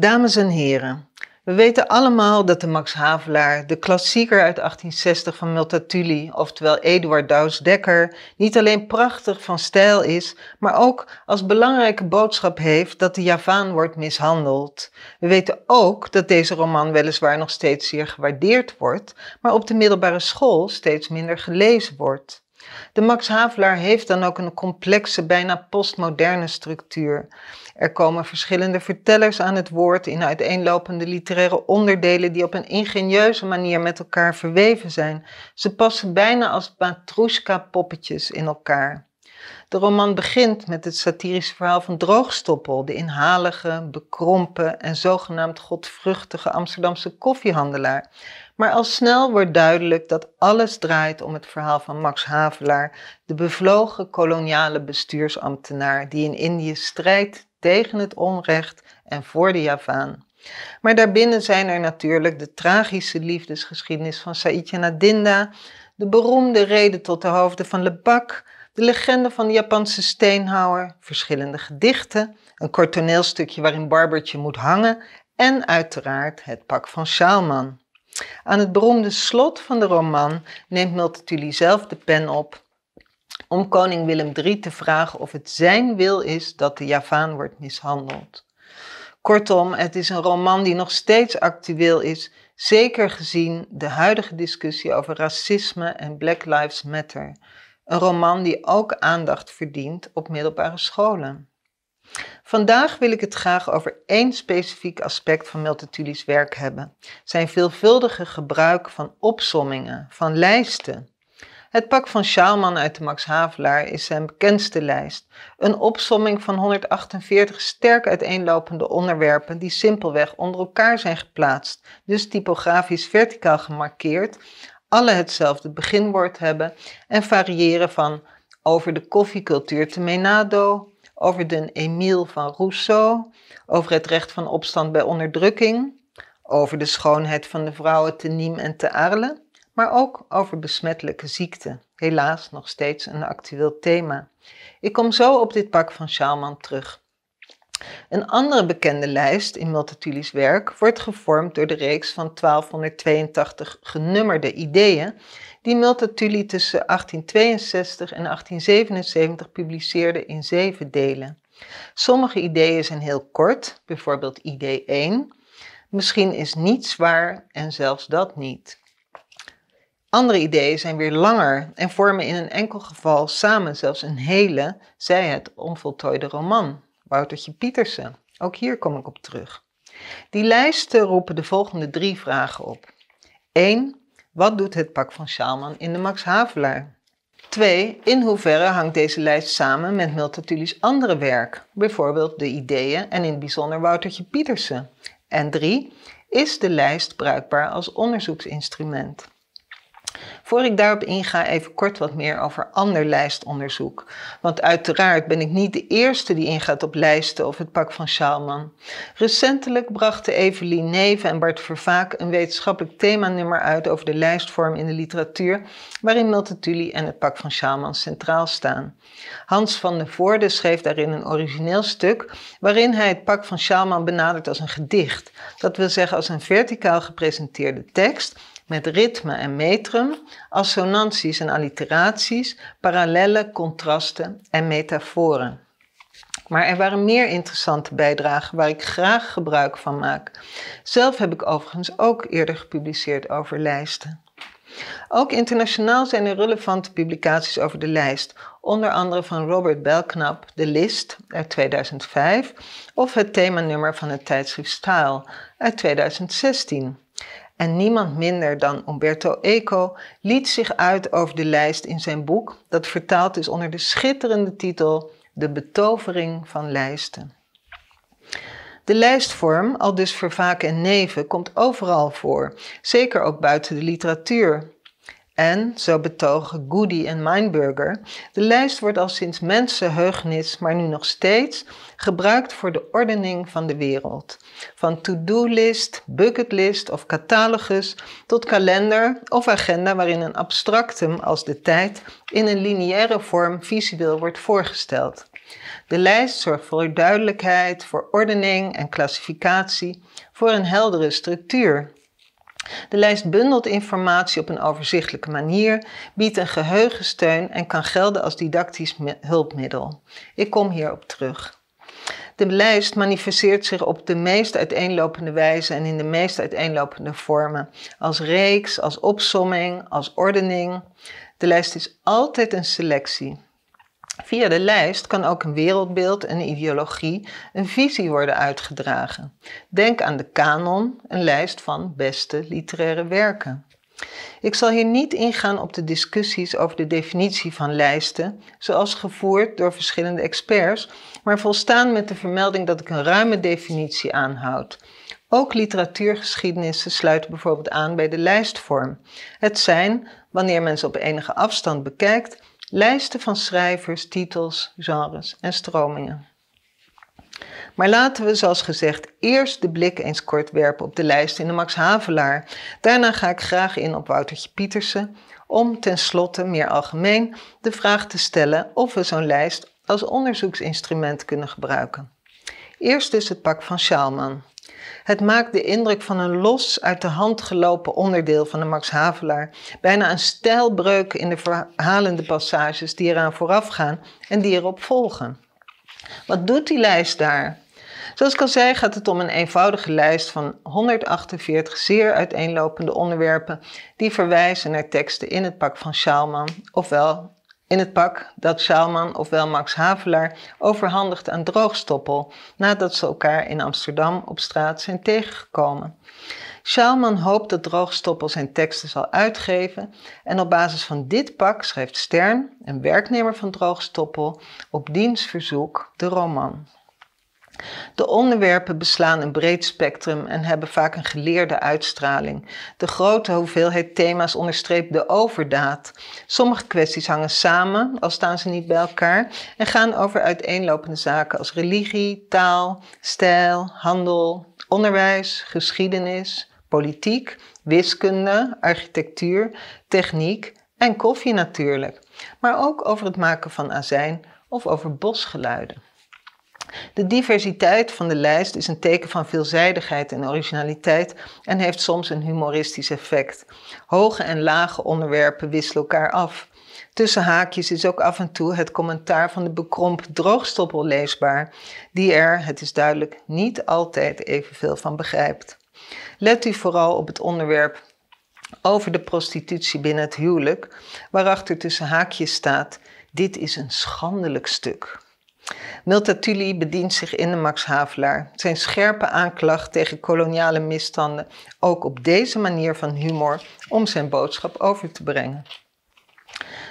Dames en heren, we weten allemaal dat de Max Havelaar, de klassieker uit 1860 van Multatuli, oftewel Eduard Douws Dekker, niet alleen prachtig van stijl is, maar ook als belangrijke boodschap heeft dat de Javaan wordt mishandeld. We weten ook dat deze roman weliswaar nog steeds zeer gewaardeerd wordt, maar op de middelbare school steeds minder gelezen wordt. De Max Havelaar heeft dan ook een complexe, bijna postmoderne structuur. Er komen verschillende vertellers aan het woord in uiteenlopende literaire onderdelen die op een ingenieuze manier met elkaar verweven zijn. Ze passen bijna als matroeska-poppetjes in elkaar. De roman begint met het satirische verhaal van Droogstoppel, de inhalige, bekrompen en zogenaamd godvruchtige Amsterdamse koffiehandelaar. Maar al snel wordt duidelijk dat alles draait om het verhaal van Max Havelaar, de bevlogen koloniale bestuursambtenaar die in Indië strijdt tegen het onrecht en voor de Javaan. Maar daarbinnen zijn er natuurlijk de tragische liefdesgeschiedenis van Saidje Nadinda, de beroemde reden tot de hoofden van Lebak, de legende van de Japanse steenhouwer, verschillende gedichten, een kort toneelstukje waarin Barbertje moet hangen en uiteraard het pak van Sjaalman. Aan het beroemde slot van de roman neemt Multatuli zelf de pen op om koning Willem III te vragen of het zijn wil is dat de Javaan wordt mishandeld. Kortom, het is een roman die nog steeds actueel is, zeker gezien de huidige discussie over racisme en Black Lives Matter. Een roman die ook aandacht verdient op middelbare scholen. Vandaag wil ik het graag over één specifiek aspect van Multatuli's werk hebben: zijn veelvuldige gebruik van opsommingen, van lijsten. Het pak van Sjaalman uit de Max Havelaar is zijn bekendste lijst. Een opsomming van 148 sterk uiteenlopende onderwerpen die simpelweg onder elkaar zijn geplaatst, dus typografisch verticaal gemarkeerd, alle hetzelfde beginwoord hebben en variëren van over de koffiecultuur te Menado, over de Emile van Rousseau, over het recht van opstand bij onderdrukking, over de schoonheid van de vrouwen te Nîmes en te Arles maar ook over besmettelijke ziekten, helaas nog steeds een actueel thema. Ik kom zo op dit pak van Schaalman terug. Een andere bekende lijst in Multatuli's werk wordt gevormd door de reeks van 1282 genummerde ideeën die Multatuli tussen 1862 en 1877 publiceerde in zeven delen. Sommige ideeën zijn heel kort, bijvoorbeeld idee 1. Misschien is niets waar en zelfs dat niet. Andere ideeën zijn weer langer en vormen in een enkel geval samen zelfs een hele, zij het onvoltooide roman. Woutertje Pietersen, ook hier kom ik op terug. Die lijsten roepen de volgende drie vragen op. 1. Wat doet het pak van Sjaalman in de Max Havelaar? 2. In hoeverre hangt deze lijst samen met Multatuli's andere werk, bijvoorbeeld de ideeën en in het bijzonder Woutertje Pietersen? En 3. Is de lijst bruikbaar als onderzoeksinstrument? Voor ik daarop inga, even kort wat meer over ander lijstonderzoek. Want uiteraard ben ik niet de eerste die ingaat op lijsten of het pak van Schaalman. Recentelijk brachten Evelien Neven en Bart Vervaak een wetenschappelijk themanummer uit over de lijstvorm in de literatuur, waarin Multatuli en het pak van Schaalman centraal staan. Hans van der Voorde schreef daarin een origineel stuk waarin hij het pak van Schaalman benadert als een gedicht. Dat wil zeggen als een verticaal gepresenteerde tekst met ritme en metrum, assonanties en alliteraties, parallellen, contrasten en metaforen. Maar er waren meer interessante bijdragen waar ik graag gebruik van maak. Zelf heb ik overigens ook eerder gepubliceerd over lijsten. Ook internationaal zijn er relevante publicaties over de lijst, onder andere van Robert Belknap, De List uit 2005 of het themanummer van het tijdschrift Style uit 2016. En niemand minder dan Umberto Eco liet zich uit over de lijst in zijn boek, dat vertaald is onder de schitterende titel De betovering van lijsten. De lijstvorm, al dus voor vaak en neven, komt overal voor, zeker ook buiten de literatuur. En, zo betogen Goody en Meinberger, de lijst wordt al sinds mensenheugenis, maar nu nog steeds, gebruikt voor de ordening van de wereld. Van to-do-list, bucketlist of catalogus tot kalender of agenda waarin een abstractum als de tijd in een lineaire vorm visueel wordt voorgesteld. De lijst zorgt voor duidelijkheid, voor ordening en klassificatie, voor een heldere structuur de lijst bundelt informatie op een overzichtelijke manier, biedt een geheugensteun en kan gelden als didactisch hulpmiddel. Ik kom hierop terug. De lijst manifesteert zich op de meest uiteenlopende wijze en in de meest uiteenlopende vormen. Als reeks, als opsomming, als ordening. De lijst is altijd een selectie. Via de lijst kan ook een wereldbeeld, een ideologie, een visie worden uitgedragen. Denk aan de kanon, een lijst van beste literaire werken. Ik zal hier niet ingaan op de discussies over de definitie van lijsten, zoals gevoerd door verschillende experts, maar volstaan met de vermelding dat ik een ruime definitie aanhoud. Ook literatuurgeschiedenissen sluiten bijvoorbeeld aan bij de lijstvorm. Het zijn, wanneer men ze op enige afstand bekijkt, Lijsten van schrijvers, titels, genres en stromingen. Maar laten we, zoals gezegd, eerst de blik eens kort werpen op de lijst in de Max Havelaar. Daarna ga ik graag in op Woutertje Pietersen, om tenslotte meer algemeen de vraag te stellen of we zo'n lijst als onderzoeksinstrument kunnen gebruiken. Eerst dus het pak van Sjaalman. Het maakt de indruk van een los uit de hand gelopen onderdeel van de Max Havelaar. Bijna een stijlbreuk in de verhalende passages die eraan voorafgaan en die erop volgen. Wat doet die lijst daar? Zoals ik al zei, gaat het om een eenvoudige lijst van 148 zeer uiteenlopende onderwerpen die verwijzen naar teksten in het pak van Sjaalman, ofwel in het pak dat Sjaalman ofwel Max Havelaar overhandigt aan Droogstoppel nadat ze elkaar in Amsterdam op straat zijn tegengekomen. Sjaalman hoopt dat Droogstoppel zijn teksten zal uitgeven en op basis van dit pak schrijft Stern, een werknemer van Droogstoppel, op diens verzoek de roman. De onderwerpen beslaan een breed spectrum en hebben vaak een geleerde uitstraling. De grote hoeveelheid thema's onderstreept de overdaad. Sommige kwesties hangen samen, al staan ze niet bij elkaar, en gaan over uiteenlopende zaken als religie, taal, stijl, handel, onderwijs, geschiedenis, politiek, wiskunde, architectuur, techniek en koffie natuurlijk. Maar ook over het maken van azijn of over bosgeluiden. De diversiteit van de lijst is een teken van veelzijdigheid en originaliteit en heeft soms een humoristisch effect. Hoge en lage onderwerpen wisselen elkaar af. Tussen haakjes is ook af en toe het commentaar van de bekromp droogstoppel leesbaar, die er, het is duidelijk, niet altijd evenveel van begrijpt. Let u vooral op het onderwerp over de prostitutie binnen het huwelijk, waarachter tussen haakjes staat: Dit is een schandelijk stuk. Multatuli bedient zich in de Max Havelaar. Zijn scherpe aanklacht tegen koloniale misstanden, ook op deze manier van humor, om zijn boodschap over te brengen.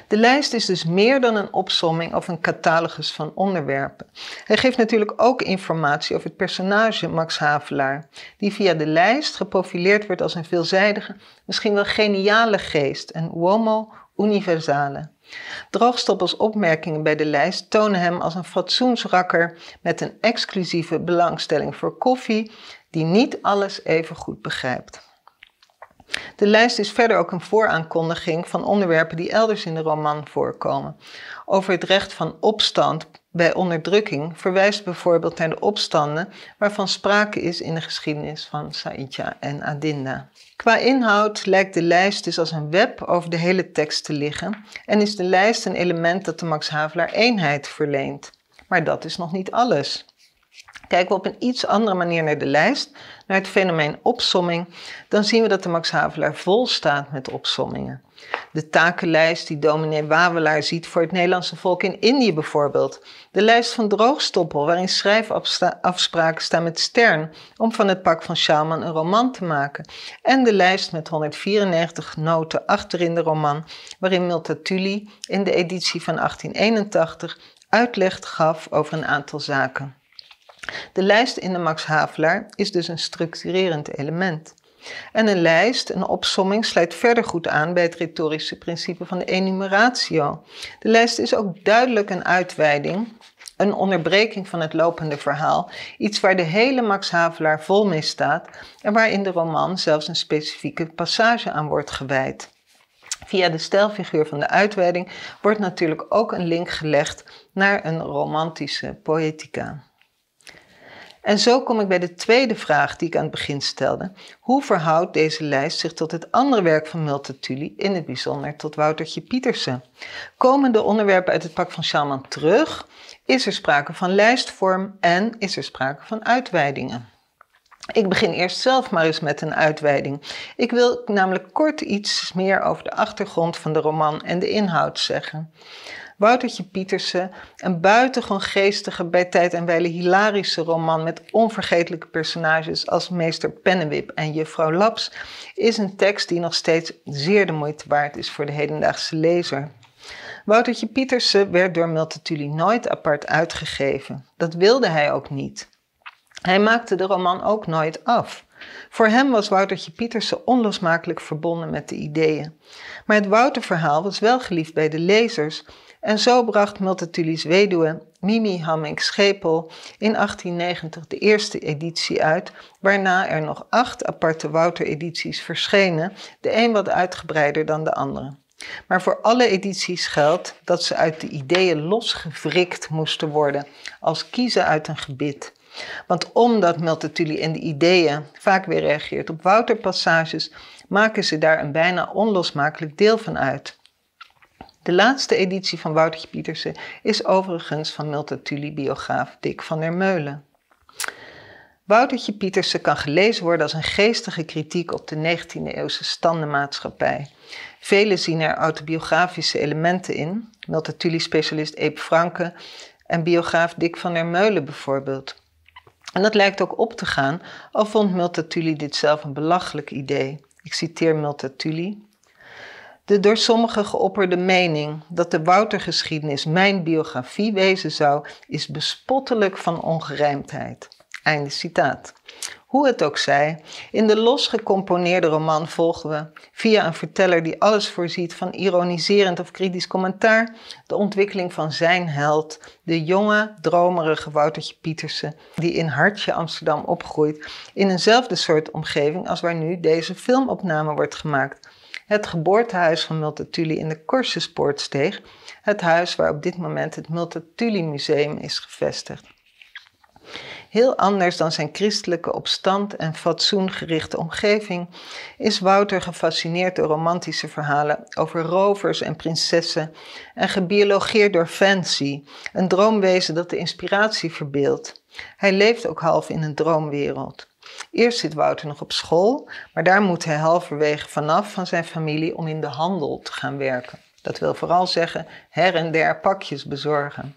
De lijst is dus meer dan een opsomming of een catalogus van onderwerpen. Hij geeft natuurlijk ook informatie over het personage Max Havelaar, die via de lijst geprofileerd wordt als een veelzijdige, misschien wel geniale geest, een uomo universale. Droogstoppels opmerkingen bij de lijst tonen hem als een fatsoensrakker met een exclusieve belangstelling voor koffie, die niet alles even goed begrijpt. De lijst is verder ook een vooraankondiging van onderwerpen die elders in de roman voorkomen. Over het recht van opstand bij onderdrukking verwijst bijvoorbeeld naar de opstanden waarvan sprake is in de geschiedenis van Saïdja en Adinda. Qua inhoud lijkt de lijst dus als een web over de hele tekst te liggen en is de lijst een element dat de Max Havelaar eenheid verleent. Maar dat is nog niet alles. Kijken we op een iets andere manier naar de lijst, naar het fenomeen opsomming, dan zien we dat de Max Havelaar vol staat met opsommingen. De takenlijst die Dominé Wawelaar ziet voor het Nederlandse volk in Indië bijvoorbeeld. De lijst van Droogstoppel, waarin schrijfafspraken staan met Stern om van het pak van Sjaalman een roman te maken. En de lijst met 194 noten achterin de roman, waarin Multatuli in de editie van 1881 uitleg gaf over een aantal zaken. De lijst in de Max Havelaar is dus een structurerend element. En een lijst, een opsomming, sluit verder goed aan bij het retorische principe van de enumeratio. De lijst is ook duidelijk een uitweiding, een onderbreking van het lopende verhaal, iets waar de hele Max Havelaar vol mee staat en waar in de roman zelfs een specifieke passage aan wordt gewijd. Via de stijlfiguur van de uitweiding wordt natuurlijk ook een link gelegd naar een romantische poëtica. En zo kom ik bij de tweede vraag die ik aan het begin stelde. Hoe verhoudt deze lijst zich tot het andere werk van Multatuli, in het bijzonder tot Woutertje Pietersen? Komen de onderwerpen uit het pak van Schaman terug? Is er sprake van lijstvorm en is er sprake van uitweidingen? Ik begin eerst zelf maar eens met een uitweiding. Ik wil namelijk kort iets meer over de achtergrond van de roman en de inhoud zeggen. Woutertje Pietersen een buitengewoon geestige, bij tijd en wijle hilarische roman met onvergetelijke personages als meester Pennewip en juffrouw Laps, is een tekst die nog steeds zeer de moeite waard is voor de hedendaagse lezer. Woutertje Pietersen werd door Multatuli nooit apart uitgegeven. Dat wilde hij ook niet. Hij maakte de roman ook nooit af. Voor hem was Woutertje Pieterse onlosmakelijk verbonden met de ideeën. Maar het Wouter-verhaal was wel geliefd bij de lezers en zo bracht Multatuli's weduwe Mimi Hamming Schepel in 1890 de eerste editie uit, waarna er nog acht aparte Wouter-edities verschenen, de een wat uitgebreider dan de andere. Maar voor alle edities geldt dat ze uit de ideeën losgevrikt moesten worden, als kiezen uit een gebit. Want omdat Multatuli en de ideeën vaak weer reageert op Wouterpassages, maken ze daar een bijna onlosmakelijk deel van uit. De laatste editie van Woutertje Pietersen is overigens van Multatuli-biograaf Dick van der Meulen. Woutertje Pietersen kan gelezen worden als een geestige kritiek op de 19e-eeuwse standenmaatschappij. Velen zien er autobiografische elementen in, Multatuli-specialist Eep Franke en biograaf Dick van der Meulen bijvoorbeeld. En dat lijkt ook op te gaan, al vond Multatuli dit zelf een belachelijk idee. Ik citeer Multatuli. De door sommigen geopperde mening dat de Woutergeschiedenis mijn biografie wezen zou, is bespottelijk van ongerijmdheid. Einde citaat. Hoe het ook zij, in de losgecomponeerde roman volgen we, via een verteller die alles voorziet van ironiserend of kritisch commentaar, de ontwikkeling van zijn held, de jonge, dromerige Woutertje Pietersen, die in Hartje Amsterdam opgroeit, in eenzelfde soort omgeving als waar nu deze filmopname wordt gemaakt. Het geboortehuis van Multatuli in de Korsenspoortsteeg, het huis waar op dit moment het Multatuli Museum is gevestigd heel anders dan zijn christelijke opstand en fatsoengerichte omgeving, is Wouter gefascineerd door romantische verhalen over rovers en prinsessen en gebiologeerd door fancy, een droomwezen dat de inspiratie verbeeldt. Hij leeft ook half in een droomwereld. Eerst zit Wouter nog op school, maar daar moet hij halverwege vanaf van zijn familie om in de handel te gaan werken. Dat wil vooral zeggen her en der pakjes bezorgen.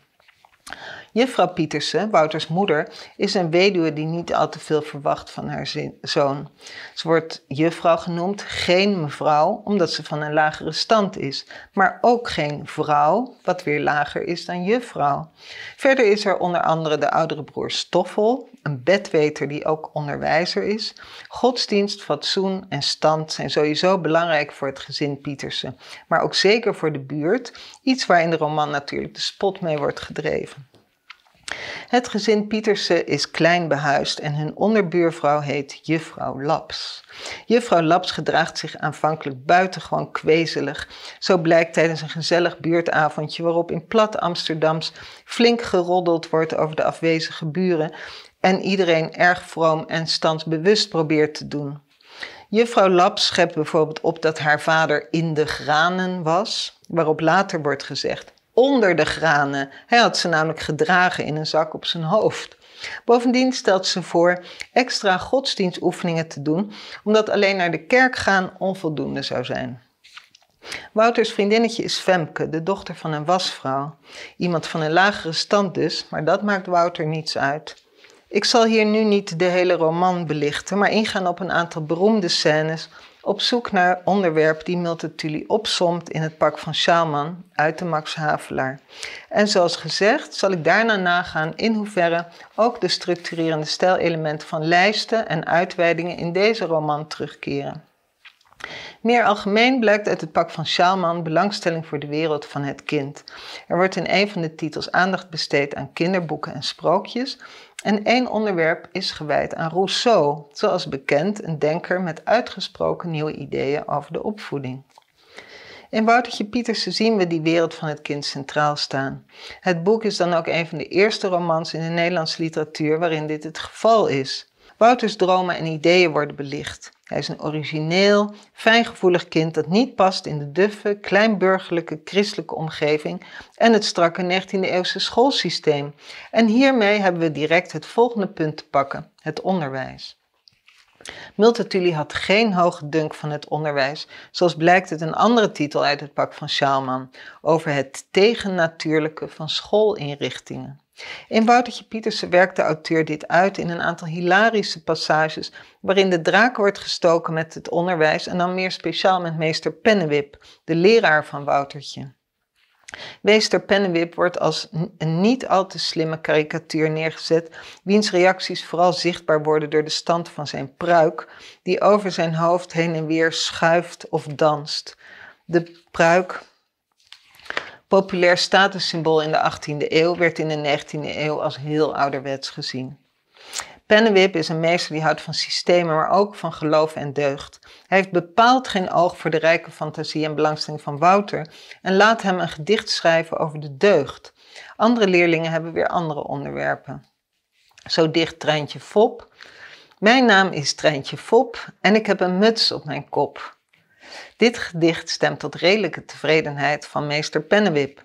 Juffrouw Pietersen, Wouters moeder, is een weduwe die niet al te veel verwacht van haar zoon. Ze wordt juffrouw genoemd, geen mevrouw, omdat ze van een lagere stand is, maar ook geen vrouw, wat weer lager is dan juffrouw. Verder is er onder andere de oudere broer Stoffel, een bedweter die ook onderwijzer is. Godsdienst, fatsoen en stand zijn sowieso belangrijk voor het gezin Pietersen, maar ook zeker voor de buurt, iets waar in de roman natuurlijk de spot mee wordt gedreven. Het gezin Pietersen is klein behuisd en hun onderbuurvrouw heet Juffrouw Laps. Juffrouw Laps gedraagt zich aanvankelijk buitengewoon kwezelig. Zo blijkt tijdens een gezellig buurtavondje waarop in plat Amsterdams flink geroddeld wordt over de afwezige buren en iedereen erg vroom en standbewust probeert te doen. Juffrouw Laps schept bijvoorbeeld op dat haar vader in de granen was, waarop later wordt gezegd onder de granen. Hij had ze namelijk gedragen in een zak op zijn hoofd. Bovendien stelt ze voor extra godsdienstoefeningen te doen, omdat alleen naar de kerk gaan onvoldoende zou zijn. Wouters vriendinnetje is Femke, de dochter van een wasvrouw. Iemand van een lagere stand dus, maar dat maakt Wouter niets uit. Ik zal hier nu niet de hele roman belichten, maar ingaan op een aantal beroemde scènes op zoek naar onderwerp die Multatuli opsomt in het pak van Sjaalman uit de Max Havelaar. En zoals gezegd zal ik daarna nagaan in hoeverre ook de structurerende stijlelementen van lijsten en uitweidingen in deze roman terugkeren. Meer algemeen blijkt uit het pak van Sjaalman belangstelling voor de wereld van het kind. Er wordt in een van de titels aandacht besteed aan kinderboeken en sprookjes, en één onderwerp is gewijd aan Rousseau, zoals bekend een denker met uitgesproken nieuwe ideeën over de opvoeding. In Woutertje Pietersen zien we die wereld van het kind centraal staan. Het boek is dan ook een van de eerste romans in de Nederlandse literatuur waarin dit het geval is. Wouters dromen en ideeën worden belicht. Hij is een origineel, fijngevoelig kind dat niet past in de duffe, kleinburgerlijke, christelijke omgeving en het strakke 19e-eeuwse schoolsysteem. En hiermee hebben we direct het volgende punt te pakken: het onderwijs. Multatuli had geen hoge dunk van het onderwijs, zoals blijkt uit een andere titel uit het pak van Schaalman over het tegennatuurlijke van schoolinrichtingen. In Woutertje Pietersen werkt de auteur dit uit in een aantal hilarische passages waarin de draak wordt gestoken met het onderwijs en dan meer speciaal met meester Pennewip, de leraar van Woutertje. Meester Pennewip wordt als een niet al te slimme karikatuur neergezet, wiens reacties vooral zichtbaar worden door de stand van zijn pruik, die over zijn hoofd heen en weer schuift of danst. De pruik, populair statussymbool in de 18e eeuw, werd in de 19e eeuw als heel ouderwets gezien. Pennewip is een meester die houdt van systemen, maar ook van geloof en deugd. Hij heeft bepaald geen oog voor de rijke fantasie en belangstelling van Wouter en laat hem een gedicht schrijven over de deugd. Andere leerlingen hebben weer andere onderwerpen. Zo dicht Treintje Fop. Mijn naam is Treintje Fop en ik heb een muts op mijn kop. Dit gedicht stemt tot redelijke tevredenheid van meester Pennewip.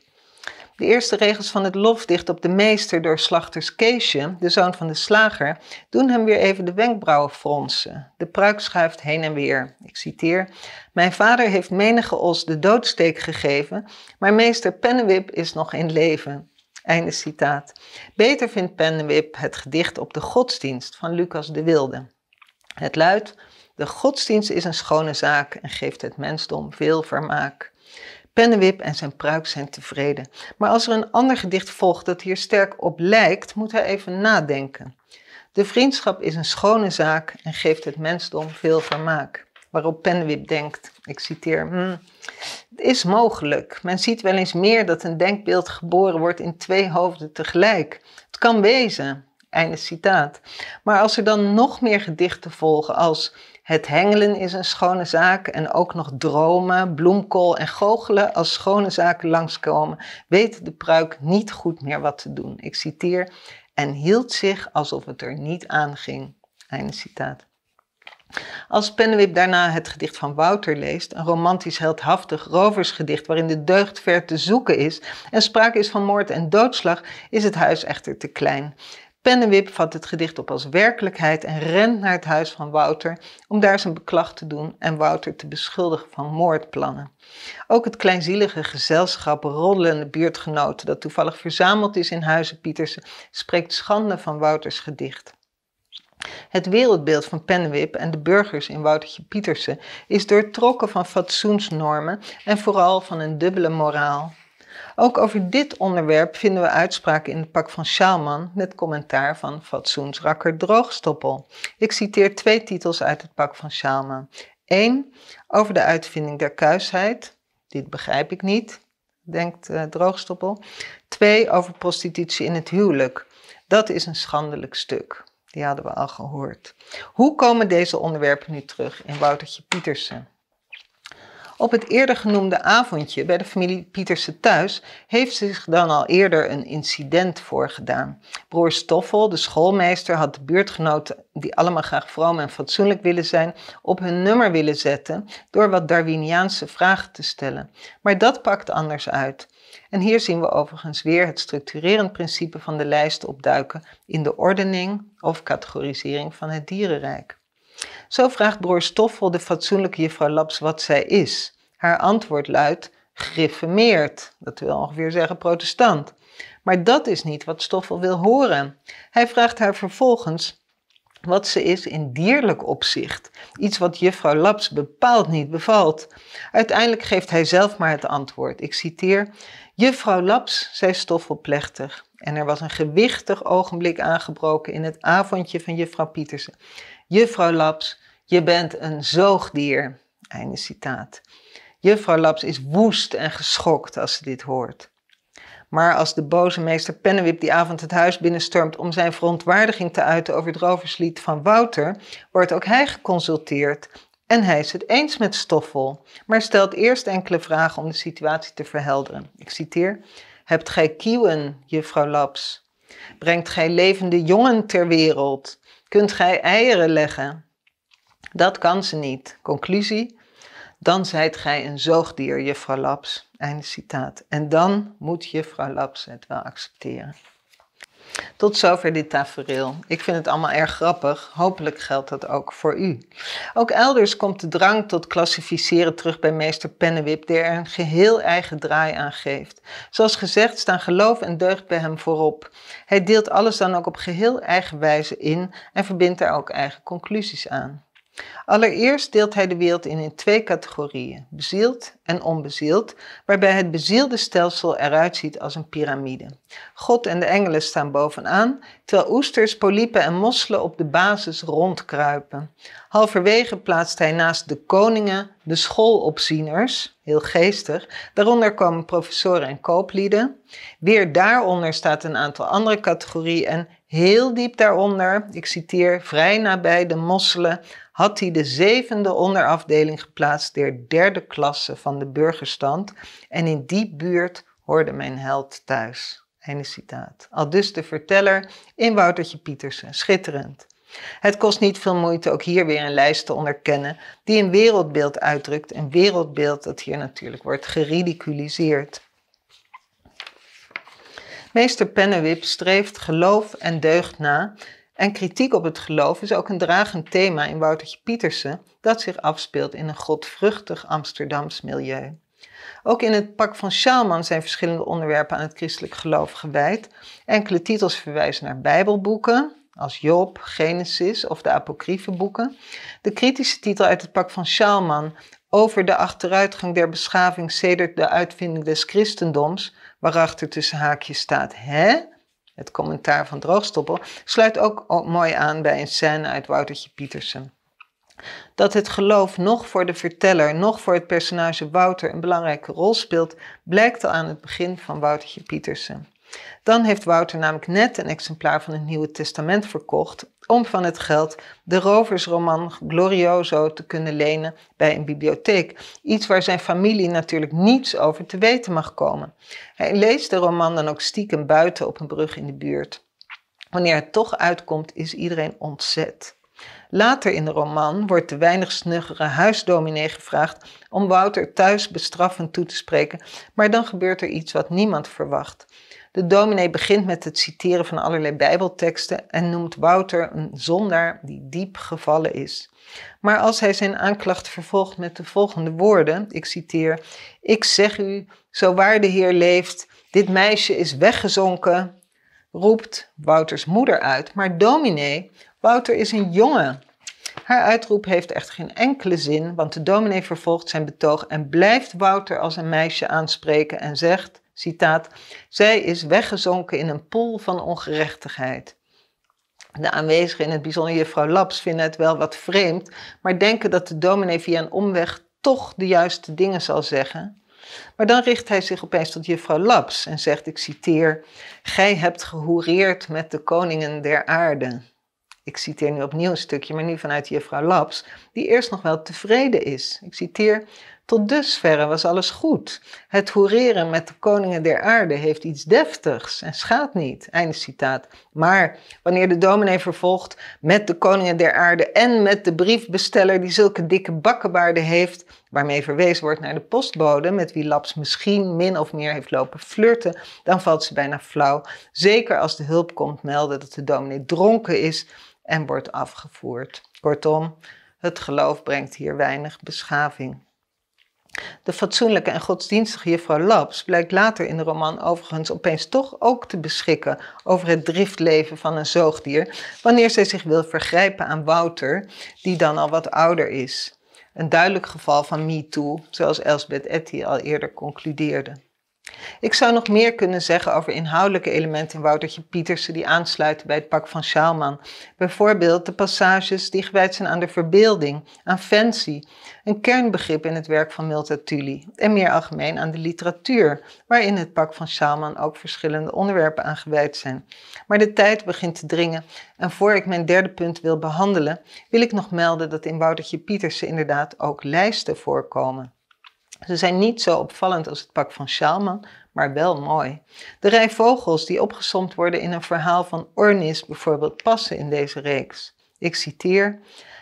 De eerste regels van het lofdicht op de meester door slachters Keesje, de zoon van de slager, doen hem weer even de wenkbrauwen fronsen. De pruik schuift heen en weer. Ik citeer: Mijn vader heeft menige os de doodsteek gegeven, maar meester Pennewip is nog in leven. Einde citaat. Beter vindt Pennewip het gedicht op de godsdienst van Lucas de Wilde. Het luidt. De godsdienst is een schone zaak en geeft het mensdom veel vermaak. Pennewip en zijn pruik zijn tevreden. Maar als er een ander gedicht volgt dat hier sterk op lijkt, moet hij even nadenken. De vriendschap is een schone zaak en geeft het mensdom veel vermaak. Waarop Pennewip denkt, ik citeer, hmm, het is mogelijk. Men ziet wel eens meer dat een denkbeeld geboren wordt in twee hoofden tegelijk. Het kan wezen, einde citaat. Maar als er dan nog meer gedichten volgen als het hengelen is een schone zaak en ook nog dromen, bloemkool en goochelen als schone zaken langskomen, weet de pruik niet goed meer wat te doen. Ik citeer, en hield zich alsof het er niet aanging. Einde citaat. Als Pennewip daarna het gedicht van Wouter leest, een romantisch heldhaftig roversgedicht waarin de deugd ver te zoeken is en sprake is van moord en doodslag, is het huis echter te klein. Pennewip vat het gedicht op als werkelijkheid en rent naar het huis van Wouter om daar zijn beklag te doen en Wouter te beschuldigen van moordplannen. Ook het kleinzielige gezelschap, roddelende buurtgenoten dat toevallig verzameld is in Huizen Pietersen, spreekt schande van Wouters gedicht. Het wereldbeeld van Pennewip en de burgers in Woutertje Pietersen is doortrokken van fatsoensnormen en vooral van een dubbele moraal. Ook over dit onderwerp vinden we uitspraken in het pak van Sjaalman met commentaar van fatsoensrakker Droogstoppel. Ik citeer twee titels uit het pak van Sjaalman. Eén, over de uitvinding der kuisheid. Dit begrijp ik niet, denkt uh, Droogstoppel. Twee, over prostitutie in het huwelijk. Dat is een schandelijk stuk. Die hadden we al gehoord. Hoe komen deze onderwerpen nu terug in Woutertje Pietersen? Op het eerder genoemde avondje bij de familie Pieterse thuis heeft zich dan al eerder een incident voorgedaan. Broer Stoffel, de schoolmeester, had de buurtgenoten, die allemaal graag vroom en fatsoenlijk willen zijn, op hun nummer willen zetten door wat Darwiniaanse vragen te stellen. Maar dat pakt anders uit. En hier zien we overigens weer het structurerend principe van de lijst opduiken in de ordening of categorisering van het dierenrijk. Zo vraagt broer Stoffel de fatsoenlijke juffrouw Laps wat zij is. Haar antwoord luidt griffemeerd, dat wil ongeveer zeggen protestant. Maar dat is niet wat Stoffel wil horen. Hij vraagt haar vervolgens wat ze is in dierlijk opzicht. Iets wat juffrouw Laps bepaald niet bevalt. Uiteindelijk geeft hij zelf maar het antwoord. Ik citeer: Juffrouw Laps, zei Stoffel plechtig. En er was een gewichtig ogenblik aangebroken in het avondje van juffrouw Pietersen. Juffrouw Laps, je bent een zoogdier. Einde citaat. Juffrouw Laps is woest en geschokt als ze dit hoort. Maar als de boze meester Pennewip die avond het huis binnenstormt om zijn verontwaardiging te uiten over het roverslied van Wouter, wordt ook hij geconsulteerd. En hij is het eens met Stoffel, maar stelt eerst enkele vragen om de situatie te verhelderen. Ik citeer: Hebt gij kieuwen, juffrouw Laps? Brengt gij levende jongen ter wereld? Kunt gij eieren leggen? Dat kan ze niet. Conclusie? Dan zijt gij een zoogdier, juffrouw Laps. Einde citaat. En dan moet juffrouw Laps het wel accepteren. Tot zover dit tafereel. Ik vind het allemaal erg grappig. Hopelijk geldt dat ook voor u. Ook elders komt de drang tot klassificeren terug bij meester Pennewip, die er een geheel eigen draai aan geeft. Zoals gezegd staan geloof en deugd bij hem voorop. Hij deelt alles dan ook op geheel eigen wijze in en verbindt daar ook eigen conclusies aan. Allereerst deelt hij de wereld in in twee categorieën, bezield en onbezield, waarbij het bezielde stelsel eruit ziet als een piramide. God en de engelen staan bovenaan, terwijl oesters, poliepen en mosselen op de basis rondkruipen. Halverwege plaatst hij naast de koningen de schoolopzieners, heel geestig. Daaronder komen professoren en kooplieden. Weer daaronder staat een aantal andere categorieën en Heel diep daaronder, ik citeer vrij nabij de mosselen, had hij de zevende onderafdeling geplaatst der derde klasse van de burgerstand. En in die buurt hoorde mijn held thuis. Einde citaat. Al dus de verteller in Woutertje Pietersen. Schitterend. Het kost niet veel moeite ook hier weer een lijst te onderkennen die een wereldbeeld uitdrukt, een wereldbeeld dat hier natuurlijk wordt geridiculiseerd. Meester Pennewip streeft geloof en deugd na. En kritiek op het geloof is ook een dragend thema in Woutertje Pietersen, dat zich afspeelt in een godvruchtig Amsterdams milieu. Ook in het pak van Sjaalman zijn verschillende onderwerpen aan het christelijk geloof gewijd. Enkele titels verwijzen naar Bijbelboeken, als Job, Genesis of de apocryfe boeken, de kritische titel uit het pak van Schaalman over de achteruitgang der beschaving sedert de uitvinding des christendoms, waarachter tussen haakjes staat hè? Het commentaar van Droogstoppel sluit ook mooi aan bij een scène uit Woutertje Pietersen. Dat het geloof nog voor de verteller, nog voor het personage Wouter een belangrijke rol speelt, blijkt al aan het begin van Woutertje Pietersen. Dan heeft Wouter namelijk net een exemplaar van het Nieuwe Testament verkocht om van het geld de roversroman Glorioso te kunnen lenen bij een bibliotheek. Iets waar zijn familie natuurlijk niets over te weten mag komen. Hij leest de roman dan ook stiekem buiten op een brug in de buurt. Wanneer het toch uitkomt, is iedereen ontzet. Later in de roman wordt de weinig snuggere huisdominee gevraagd om Wouter thuis bestraffend toe te spreken, maar dan gebeurt er iets wat niemand verwacht. De dominee begint met het citeren van allerlei Bijbelteksten en noemt Wouter een zondaar die diep gevallen is. Maar als hij zijn aanklacht vervolgt met de volgende woorden, ik citeer: Ik zeg u, zo waar de Heer leeft, dit meisje is weggezonken, roept Wouters moeder uit. Maar dominee, Wouter is een jongen. Haar uitroep heeft echt geen enkele zin, want de dominee vervolgt zijn betoog en blijft Wouter als een meisje aanspreken en zegt: Citaat: Zij is weggezonken in een pool van ongerechtigheid. De aanwezigen, in het bijzonder juffrouw Laps, vinden het wel wat vreemd, maar denken dat de dominee via een omweg toch de juiste dingen zal zeggen. Maar dan richt hij zich opeens tot juffrouw Laps en zegt, ik citeer, Gij hebt gehoereerd met de koningen der aarde. Ik citeer nu opnieuw een stukje, maar nu vanuit juffrouw Laps, die eerst nog wel tevreden is. Ik citeer, tot dusver was alles goed. Het hoereren met de koningen der aarde heeft iets deftigs en schaadt niet. Einde citaat. Maar wanneer de dominee vervolgt met de koningen der aarde en met de briefbesteller die zulke dikke bakkenbaarden heeft, waarmee verwezen wordt naar de postbode, met wie Laps misschien min of meer heeft lopen flirten, dan valt ze bijna flauw. Zeker als de hulp komt melden dat de dominee dronken is en wordt afgevoerd. Kortom, het geloof brengt hier weinig beschaving. De fatsoenlijke en godsdienstige juffrouw Laps blijkt later in de roman overigens opeens toch ook te beschikken over het driftleven van een zoogdier, wanneer zij zich wil vergrijpen aan Wouter, die dan al wat ouder is. Een duidelijk geval van MeToo, zoals Elsbeth Etty al eerder concludeerde. Ik zou nog meer kunnen zeggen over inhoudelijke elementen in Woutertje Pietersen die aansluiten bij het pak van Sjaalman. Bijvoorbeeld de passages die gewijd zijn aan de verbeelding, aan fancy, een kernbegrip in het werk van Milta Thuli en meer algemeen aan de literatuur, waarin het pak van Sjaalman ook verschillende onderwerpen aan gewijd zijn. Maar de tijd begint te dringen en voor ik mijn derde punt wil behandelen, wil ik nog melden dat in Woutertje Pietersen inderdaad ook lijsten voorkomen. Ze zijn niet zo opvallend als het pak van Sjaalman, maar wel mooi. De rij vogels die opgesomd worden in een verhaal van Ornis bijvoorbeeld passen in deze reeks. Ik citeer.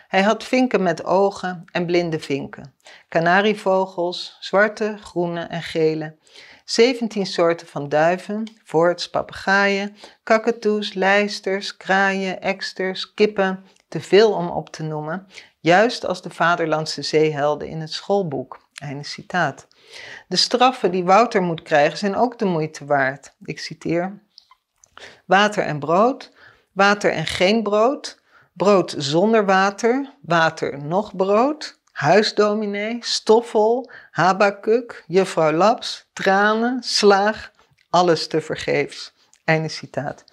Hij had vinken met ogen en blinde vinken, kanarievogels, zwarte, groene en gele, 17 soorten van duiven, voorts papegaaien, kakatoes, lijsters, kraaien, eksters, kippen, te veel om op te noemen, juist als de vaderlandse zeehelden in het schoolboek. Einde citaat. De straffen die Wouter moet krijgen zijn ook de moeite waard. Ik citeer: Water en brood, water en geen brood, brood zonder water, water nog brood, huisdominee, stoffel, habakuk, juffrouw Laps, tranen, slaag, alles te vergeefs. Einde citaat.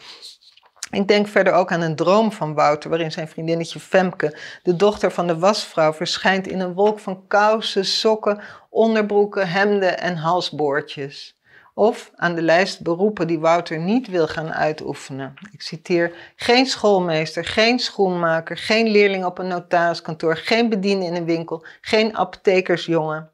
Ik denk verder ook aan een droom van Wouter, waarin zijn vriendinnetje Femke, de dochter van de wasvrouw, verschijnt in een wolk van kousen, sokken, onderbroeken, hemden en halsboordjes. Of aan de lijst beroepen die Wouter niet wil gaan uitoefenen. Ik citeer: geen schoolmeester, geen schoenmaker, geen leerling op een notariskantoor, geen bediende in een winkel, geen apothekersjongen.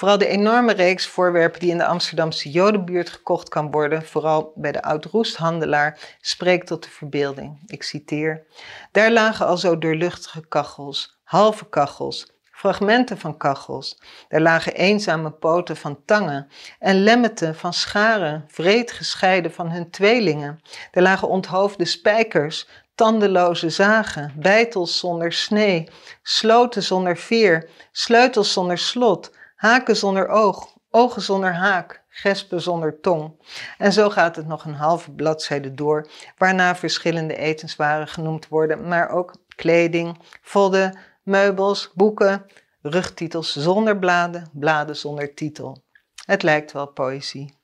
Vooral de enorme reeks voorwerpen die in de Amsterdamse Jodenbuurt gekocht kan worden, vooral bij de oudroesthandelaar, spreekt tot de verbeelding. Ik citeer: Daar lagen alzo doorluchtige kachels, halve kachels, fragmenten van kachels. Daar lagen eenzame poten van tangen en lemmeten van scharen, vreed gescheiden van hun tweelingen. Daar lagen onthoofde spijkers, tandeloze zagen, bijtels zonder snee, sloten zonder veer, sleutels zonder slot, Haken zonder oog, ogen zonder haak, gespen zonder tong. En zo gaat het nog een halve bladzijde door, waarna verschillende etenswaren genoemd worden, maar ook kleding, vodden, meubels, boeken, rugtitels zonder bladen, bladen zonder titel. Het lijkt wel poëzie.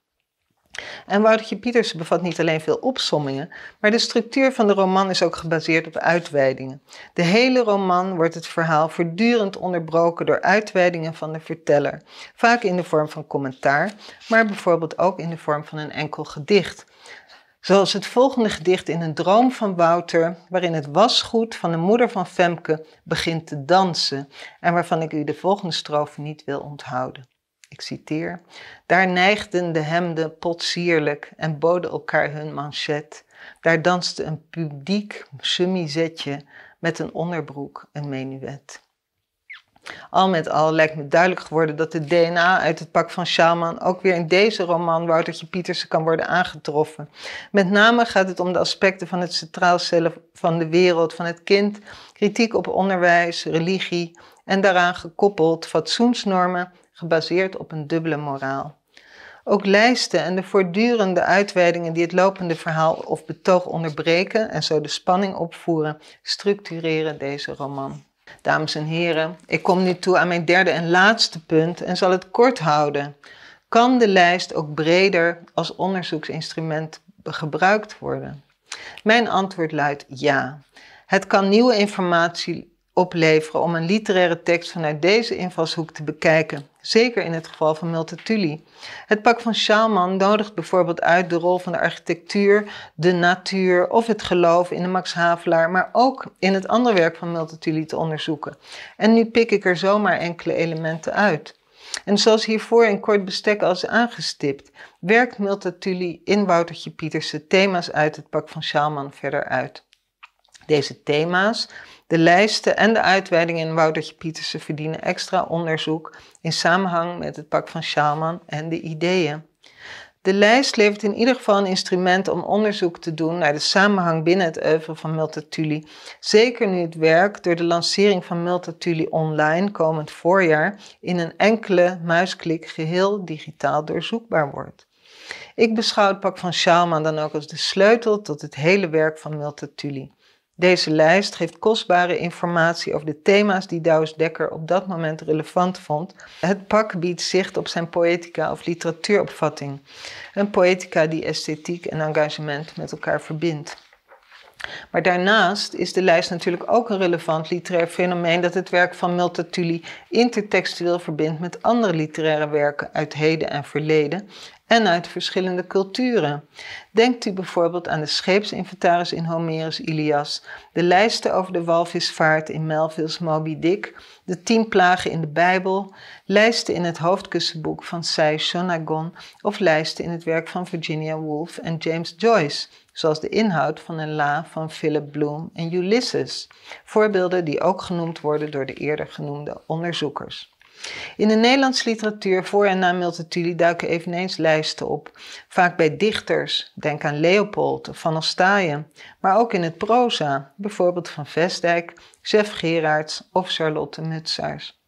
En Woutertje Pieters bevat niet alleen veel opsommingen, maar de structuur van de roman is ook gebaseerd op uitweidingen. De hele roman wordt het verhaal voortdurend onderbroken door uitweidingen van de verteller, vaak in de vorm van commentaar, maar bijvoorbeeld ook in de vorm van een enkel gedicht. Zoals het volgende gedicht in een droom van Wouter, waarin het wasgoed van de moeder van Femke begint te dansen en waarvan ik u de volgende strofe niet wil onthouden. Ik citeer. Daar neigden de hemden potsierlijk en boden elkaar hun manchet. Daar danste een publiek summisetje met een onderbroek, een menuet. Al met al lijkt me duidelijk geworden dat de DNA uit het pak van Shaman ook weer in deze roman Woutertje Pietersen kan worden aangetroffen. Met name gaat het om de aspecten van het centraal stellen van de wereld van het kind, kritiek op onderwijs, religie en daaraan gekoppeld fatsoensnormen gebaseerd op een dubbele moraal. Ook lijsten en de voortdurende uitweidingen die het lopende verhaal of betoog onderbreken en zo de spanning opvoeren, structureren deze roman. Dames en heren, ik kom nu toe aan mijn derde en laatste punt en zal het kort houden. Kan de lijst ook breder als onderzoeksinstrument gebruikt worden? Mijn antwoord luidt ja. Het kan nieuwe informatie opleveren om een literaire tekst vanuit deze invalshoek te bekijken, zeker in het geval van Multatuli. Het pak van Schaalman nodigt bijvoorbeeld uit de rol van de architectuur, de natuur of het geloof in de Max Havelaar, maar ook in het andere werk van Multatuli te onderzoeken. En nu pik ik er zomaar enkele elementen uit. En zoals hiervoor in kort bestek al is aangestipt, werkt Multatuli in Woutertje Pieterse thema's uit het pak van Schaalman verder uit. Deze thema's de lijsten en de uitweidingen in Woutertje Pietersen verdienen extra onderzoek in samenhang met het pak van Sjaalman en de ideeën. De lijst levert in ieder geval een instrument om onderzoek te doen naar de samenhang binnen het oeuvre van Multatuli. Zeker nu het werk door de lancering van Multatuli online komend voorjaar in een enkele muisklik geheel digitaal doorzoekbaar wordt. Ik beschouw het pak van Sjaalman dan ook als de sleutel tot het hele werk van Multatuli. Deze lijst geeft kostbare informatie over de thema's die Douwes Dekker op dat moment relevant vond. Het pak biedt zicht op zijn poëtica of literatuuropvatting. Een poëtica die esthetiek en engagement met elkaar verbindt. Maar daarnaast is de lijst natuurlijk ook een relevant literair fenomeen dat het werk van Multatuli intertextueel verbindt met andere literaire werken uit heden en verleden en uit verschillende culturen. Denkt u bijvoorbeeld aan de scheepsinventaris in Homerus Ilias, de lijsten over de walvisvaart in Melville's Moby Dick, de tien plagen in de Bijbel, lijsten in het hoofdkussenboek van Sai Shonagon of lijsten in het werk van Virginia Woolf en James Joyce, zoals de inhoud van een la van Philip Bloom en Ulysses, voorbeelden die ook genoemd worden door de eerder genoemde onderzoekers. In de Nederlandse literatuur voor en na Multatuli duiken eveneens lijsten op, vaak bij dichters, denk aan Leopold of Van Ostaaien, maar ook in het proza, bijvoorbeeld van Vestdijk, Zef Gerards of Charlotte Mutsaars.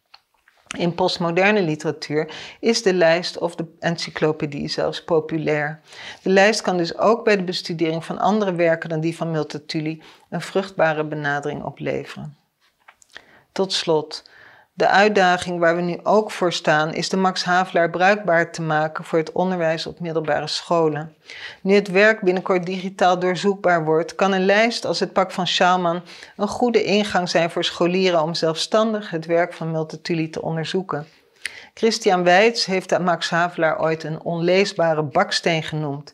In postmoderne literatuur is de lijst of de encyclopedie zelfs populair. De lijst kan dus ook bij de bestudering van andere werken dan die van Multatuli een vruchtbare benadering opleveren. Tot slot, de uitdaging waar we nu ook voor staan is de Max Havelaar bruikbaar te maken voor het onderwijs op middelbare scholen. Nu het werk binnenkort digitaal doorzoekbaar wordt, kan een lijst als het pak van Schaalman een goede ingang zijn voor scholieren om zelfstandig het werk van Multatuli te onderzoeken. Christian Weitz heeft de Max Havelaar ooit een onleesbare baksteen genoemd.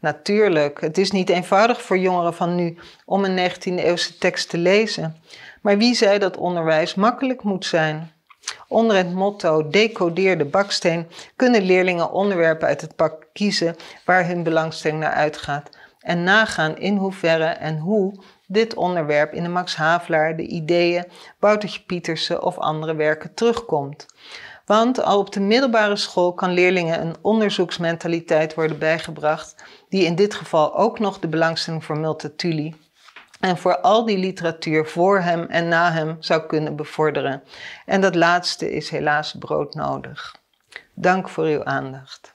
Natuurlijk, het is niet eenvoudig voor jongeren van nu om een 19e-eeuwse tekst te lezen. Maar wie zei dat onderwijs makkelijk moet zijn? Onder het motto Decodeer de baksteen kunnen leerlingen onderwerpen uit het pak kiezen waar hun belangstelling naar uitgaat en nagaan in hoeverre en hoe dit onderwerp in de Max Havelaar, de ideeën, Woutertje Pietersen of andere werken terugkomt. Want al op de middelbare school kan leerlingen een onderzoeksmentaliteit worden bijgebracht, die in dit geval ook nog de belangstelling voor multatuli en voor al die literatuur voor hem en na hem zou kunnen bevorderen. En dat laatste is helaas broodnodig. Dank voor uw aandacht.